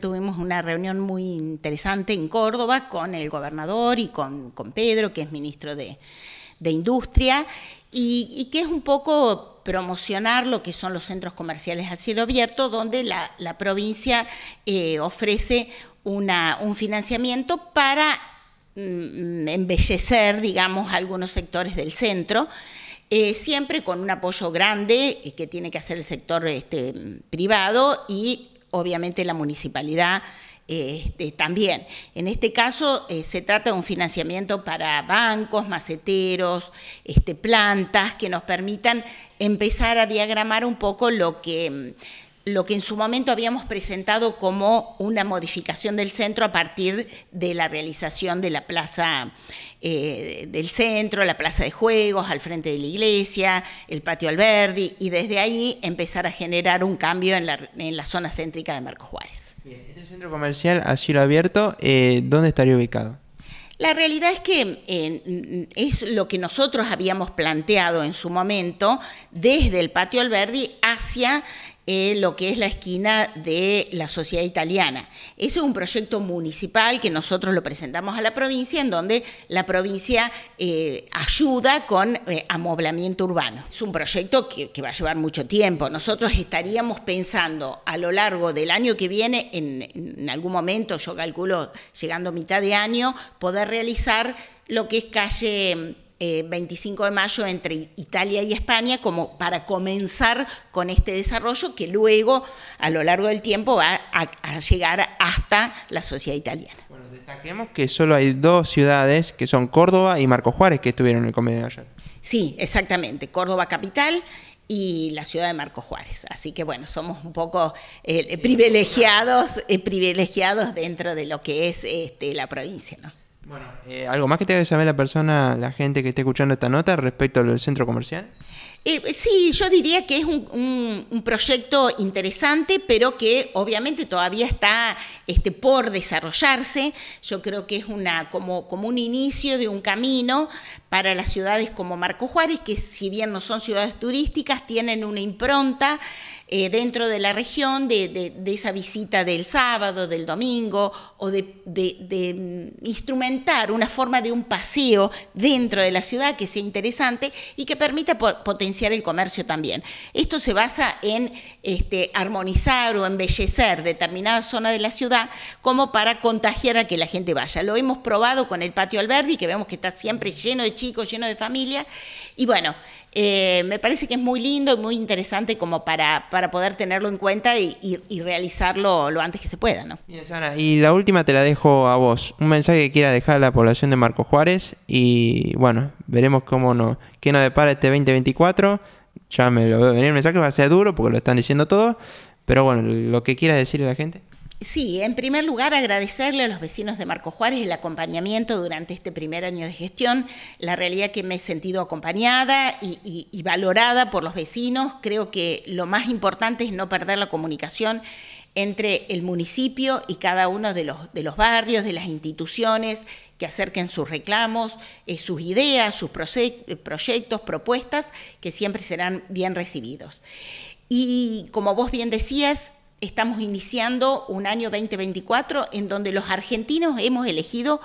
Tuvimos una reunión muy interesante en Córdoba con el gobernador y con, Pedro, que es ministro de, Industria, y, que es un poco promocionar lo que son los centros comerciales a cielo abierto, donde la, provincia eh, ofrece una, un financiamiento para mm, mm, embellecer, digamos, algunos sectores del centro. Eh, siempre con un apoyo grande eh, que tiene que hacer el sector este, privado y obviamente la municipalidad este, también. En este caso eh, se trata de un financiamiento para bancos, maceteros, este, plantas, que nos permitan empezar a diagramar un poco lo que, mm, lo que en su momento habíamos presentado como una modificación del centro a partir de la realización de la plaza eh, del centro, la plaza de juegos, al frente de la iglesia, el patio Alberdi, y desde ahí empezar a generar un cambio en la, zona céntrica de Marcos Juárez. Bien. Este centro comercial a sido abierto, eh, ¿dónde estaría ubicado? La realidad es que eh, es lo que nosotros habíamos planteado en su momento desde el patio Alberdi hacia eh, lo que es la esquina de la Sociedad Italiana. Ese es un proyecto municipal que nosotros lo presentamos a la provincia, en donde la provincia eh, ayuda con eh, amoblamiento urbano. Es un proyecto que, va a llevar mucho tiempo. Nosotros estaríamos pensando a lo largo del año que viene, en, en algún momento, yo calculo llegando a mitad de año, poder realizar lo que es calle 25 eh, de mayo entre Italia y España como para comenzar con este desarrollo que luego a lo largo del tiempo va a, llegar hasta la sociedad italiana. Bueno, destaquemos que solo hay dos ciudades que son Córdoba y Marco Juárez que estuvieron en el convenio de ayer. Sí, exactamente, Córdoba capital y la ciudad de Marco Juárez. Así que bueno, somos un poco eh, privilegiados, eh, privilegiados dentro de lo que es este, la provincia. ¿no? Bueno, eh, ¿algo más que te debe saber la persona, la gente que esté escuchando esta nota respecto al centro comercial? Eh, sí, yo diría que es un, proyecto interesante, pero que obviamente todavía está este, por desarrollarse. Yo creo que es una, como, como un inicio de un camino para las ciudades como Marco Juárez, que si bien no son ciudades turísticas, tienen una impronta eh, dentro de la región de, esa visita del sábado, del domingo, o de, mm, instrumentar una forma de un paseo dentro de la ciudad que sea interesante y que permita potenciar el comercio también. Esto se basa en este, armonizar o embellecer determinada zona de la ciudad como para contagiar a que la gente vaya. Lo hemos probado con el patio Alberdi, que vemos que está siempre lleno de chicos, lleno de familia, y bueno, eh, me parece que es muy lindo y muy interesante como para para poder tenerlo en cuenta y, realizarlo lo antes que se pueda. ¿no? Sara, y la última te la dejo a vos. Un mensaje que quiera dejar a la población de Marco Juárez y bueno, veremos cómo no qué nos depara este 2024. Ya me lo veo venir el mensaje, va a ser duro porque lo están diciendo todos, pero bueno, lo que quiera decirle a la gente. Sí, en primer lugar agradecerle a los vecinos de Marco Juárez el acompañamiento durante este primer año de gestión, la realidad que me he sentido acompañada y, valorada por los vecinos. Creo que lo más importante es no perder la comunicación entre el municipio y cada uno de los, barrios, de las instituciones que acerquen sus reclamos, eh, sus ideas, sus proyectos, propuestas, que siempre serán bien recibidos. Y como vos bien decías, Estamos iniciando un año 2024 en donde los argentinos hemos elegido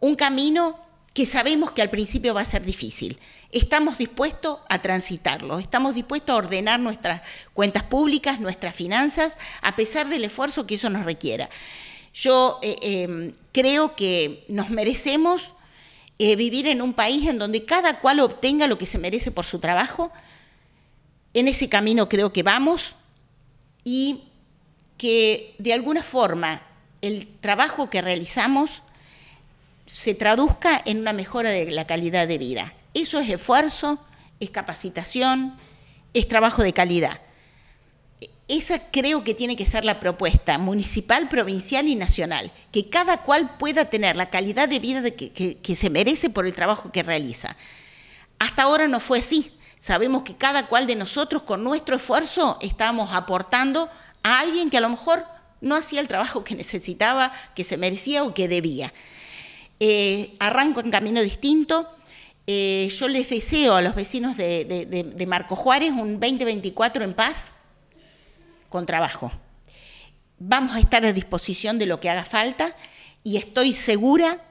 un camino que sabemos que al principio va a ser difícil. Estamos dispuestos a transitarlo, estamos dispuestos a ordenar nuestras cuentas públicas, nuestras finanzas, a pesar del esfuerzo que eso nos requiera. Yo eh, em, creo que nos merecemos eh, vivir en un país en donde cada cual obtenga lo que se merece por su trabajo. En ese camino creo que vamos y que de alguna forma el trabajo que realizamos se traduzca en una mejora de la calidad de vida. Eso es esfuerzo, es capacitación, es trabajo de calidad. Esa creo que tiene que ser la propuesta municipal, provincial y nacional, que cada cual pueda tener la calidad de vida que, se merece por el trabajo que realiza. Hasta ahora no fue así. Sabemos que cada cual de nosotros con nuestro esfuerzo estamos aportando a alguien que a lo mejor no hacía el trabajo que necesitaba, que se merecía o que debía. Eh, arranco en camino distinto. Eh, yo les deseo a los vecinos de, de, Marco Juárez un 2024 en paz, con trabajo. Vamos a estar a disposición de lo que haga falta y estoy segura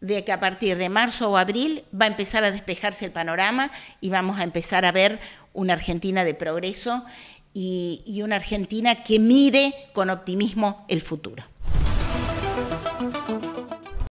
de que a partir de marzo o abril va a empezar a despejarse el panorama y vamos a empezar a ver una Argentina de progreso y, una Argentina que mire con optimismo el futuro.